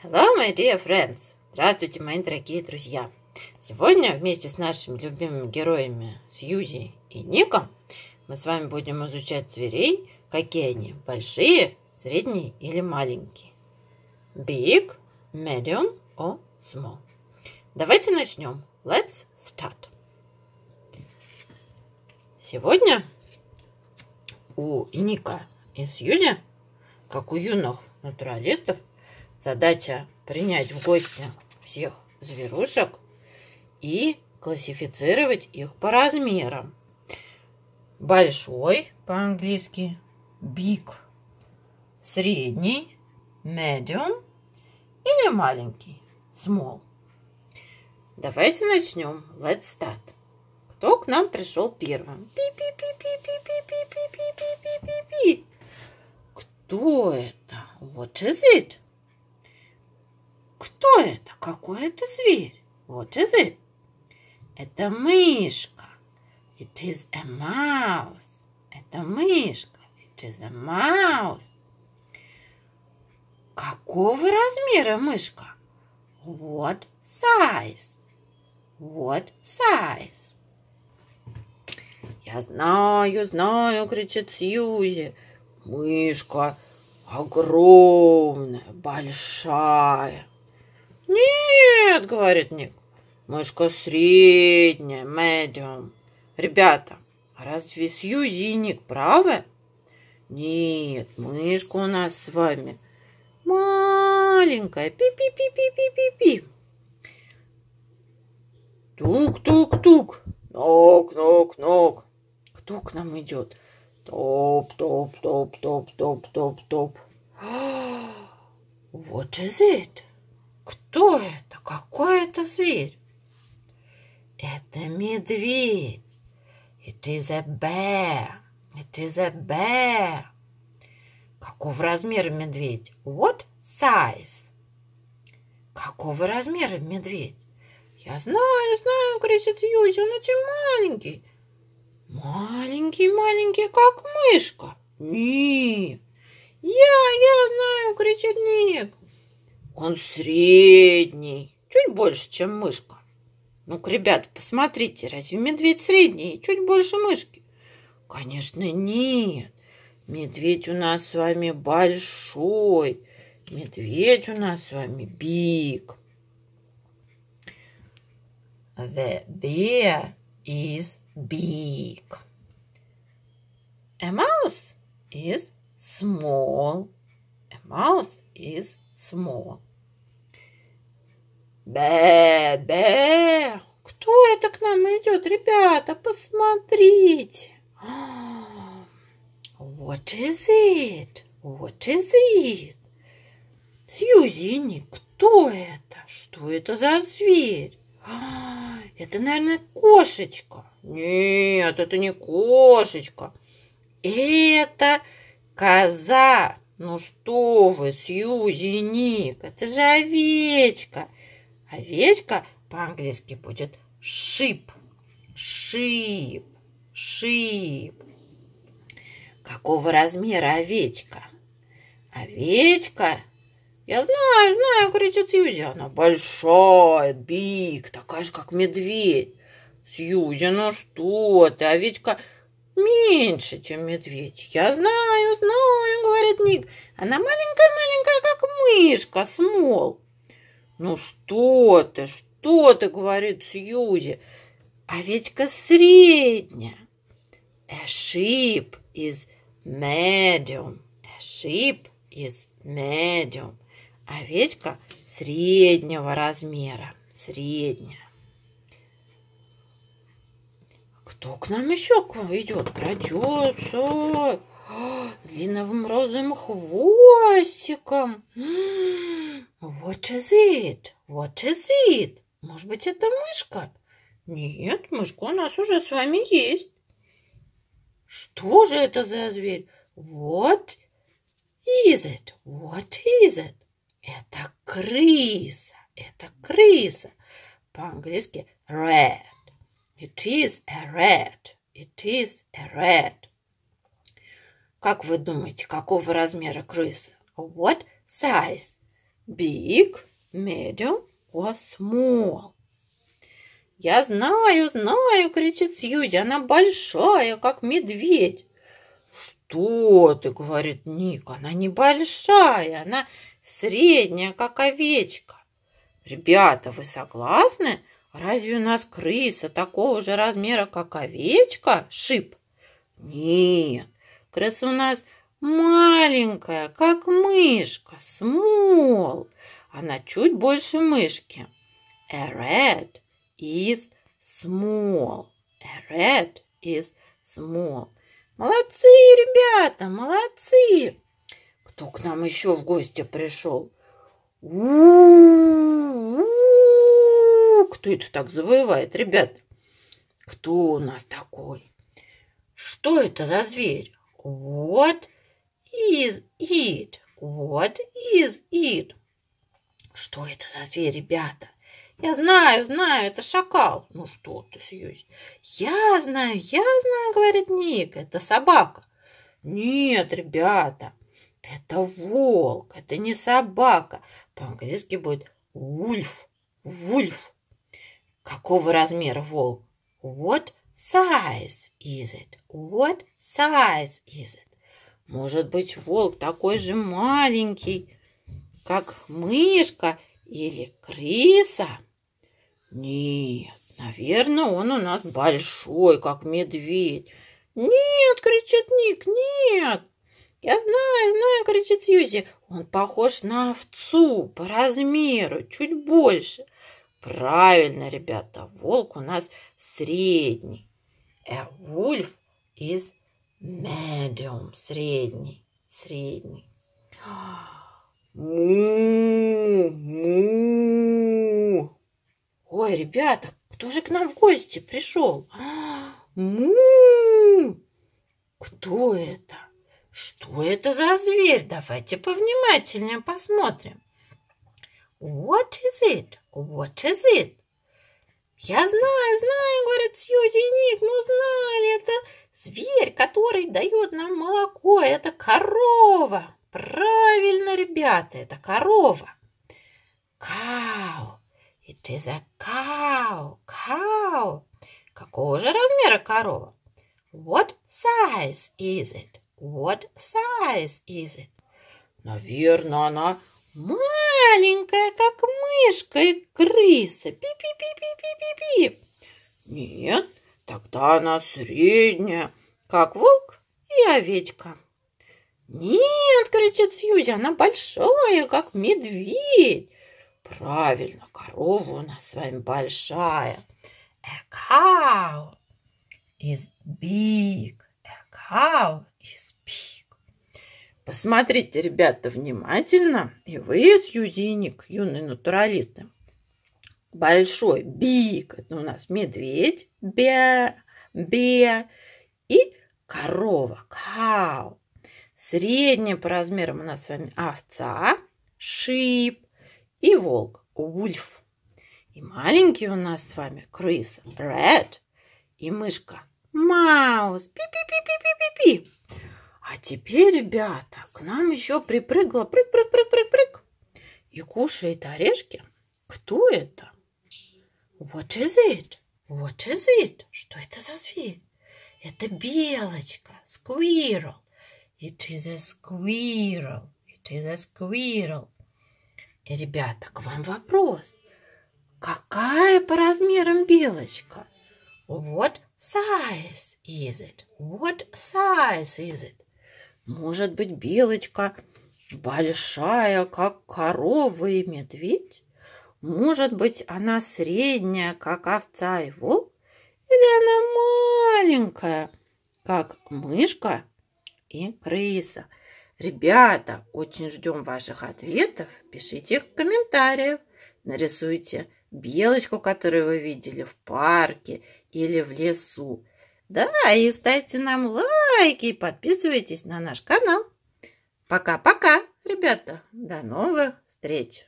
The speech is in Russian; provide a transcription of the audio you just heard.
Hello, my dear friends! Здравствуйте, мои дорогие друзья! Сегодня вместе с нашими любимыми героями Сьюзи и Ником мы с вами будем изучать зверей, какие они, большие, средние или маленькие. Big, medium or small. Давайте начнем. Let's start. Сегодня у Ника и Сьюзи, как у юных натуралистов, Задача принять в гости всех зверушек и классифицировать их по размерам. Большой по-английски big, средний medium или маленький small. Давайте начнем. Let's start. Кто к нам пришел первым? Пи-пи-пи-пи-пи-пи-пи-пи-пи-пи-пи. Кто это? What is it? Какой это зверь? What is it? Это мышка. It is a mouse. Это мышка. It is a mouse. Какого размера мышка? What size? What size? Я знаю, знаю, кричит Сьюзи. Мышка огромная, большая. «Нет», — говорит Ник, — «мышка средняя, медиум». «Ребята, а разве Сьюзи и Ник правы?» «Нет, мышка у нас с вами маленькая, пи-пи-пи-пи-пи-пи-пи». Тук-тук-тук, нок-нок-нок. Кто к нам идет? Топ-топ-топ-топ-топ-топ-топ. What is it? Кто это? Какой это зверь? Это медведь. It is a bear. It is a bear. Какого размера медведь? What size? Какого размера медведь? Я знаю, знаю, кричит Юзи, он очень маленький. Маленький-маленький, как мышка. Ми. Я, я знаю, кричит Ник. Он средний, чуть больше, чем мышка. Ну-ка, ребят, посмотрите, разве медведь средний, чуть больше мышки? Конечно, нет. Медведь у нас с вами большой. Медведь у нас с вами big. The bear is big. A mouse is small. A mouse is small. Бе-бе! Кто это к нам идет, ребята? Посмотрите! А, what is it? What is it? Сьюзини, кто это? Что это за зверь? А, это, наверное, кошечка. Нет, это не кошечка. Это коза. Ну что вы, Сьюзиник, это же овечка. А по-английски будет шип. Шип. Шип. Какого размера овечка? Овечка? Я знаю, знаю, кричит Сьюзи. Она большая, биг, такая же, как медведь. Сьюзи, ну что ты, овечка меньше, чем медведь. Я знаю, знаю, говорит Ник. Она маленькая-маленькая, как мышка, смол. «Ну что ты, что ты?» — говорит Сьюзи. «А Ведька средняя». «A sheep is medium». «A sheep is medium». «Овечка среднего размера». «Средняя». Кто к нам еще идет? Продется. С длинным розовым хвостиком. М -м -м. What is it? What is it? Может быть, это мышка? Нет, мышка у нас уже с вами есть. Что же это за зверь? What is it? What is it? Это крыса. Это крыса. По-английски red. It is a red. It is a red. Как вы думаете, какого размера крыса? What size? Big, medium or small. «Я знаю, знаю!» — кричит Сьюзи. «Она большая, как медведь!» «Что ты?» — говорит Ник. «Она небольшая, она средняя, как овечка!» «Ребята, вы согласны? Разве у нас крыса такого же размера, как овечка?» «Шип!» «Нет, крыса у нас Маленькая, как мышка, small. Она чуть больше мышки. A rat is small. A rat is small. Молодцы, ребята, молодцы. Кто к нам еще в гости пришел? У Кто это так завоевает, ребят? Кто у нас такой? Что это за зверь? Вот is it? What is it? Что это за зверь, ребята? Я знаю, знаю, это шакал. Ну что ты, Сьюзи? Я знаю, я знаю, говорит Ник, это собака. Нет, ребята, это волк, это не собака. По-английски будет вульф, вульф. Какого размера волк? What size is it? What size is it? Может быть, волк такой же маленький, как мышка или крыса? Нет, наверное, он у нас большой, как медведь. Нет, кричит Ник, нет. Я знаю, знаю, кричит Сьюзи. Он похож на овцу по размеру, чуть больше. Правильно, ребята, волк у нас средний. Э, Ульф из Медиум, средний, средний. Му, му. Ой, ребята, кто же к нам в гости пришел? Му! Кто это? Что это за зверь? Давайте повнимательнее посмотрим. What is it? What is it? Я знаю, знаю, говорит Сьюзи и Ник, ну знаю. Зверь, который дает нам молоко, это корова. Правильно, ребята, это корова. Cow. It is a cow. Cow. Какого же размера корова? What size is it? What size is it? Наверное, она маленькая, как мышка и крыса. Пи-пи-пи-пи-пи-пи-пи. Нет, тогда она средняя как волк и овечка. «Нет!» — кричит Сьюзи, «она большая, как медведь!» «Правильно, корова у нас с вами большая!» «A cow is big!» «A cow is big!» Посмотрите, ребята, внимательно, и вы, Сьюзиник, юные натуралисты. Большой биг – это у нас медведь, бе, бе – и корова, кау. Средняя по размерам у нас с вами овца, шип и волк, ульф. И маленькие у нас с вами крыса, ред, и мышка, маус, пи-пи-пи-пи-пи-пи-пи. А теперь, ребята, к нам еще припрыгла прыг-прыг-прыг-прыг-прыг и кушает орешки. Кто это? What is it? What is it? Что это за зверь? Это белочка, squirrel. It is a squirrel. It is a squirrel. И, ребята, к вам вопрос. Какая по размерам белочка? What size is it? What size is it? Может быть, белочка большая, как корова и медведь? Может быть, она средняя, как овца и волк? Или она маленькая, как мышка и крыса? Ребята, очень ждем ваших ответов. Пишите их в комментариях. Нарисуйте белочку, которую вы видели в парке или в лесу. Да, и ставьте нам лайки и подписывайтесь на наш канал. Пока-пока, ребята. До новых встреч.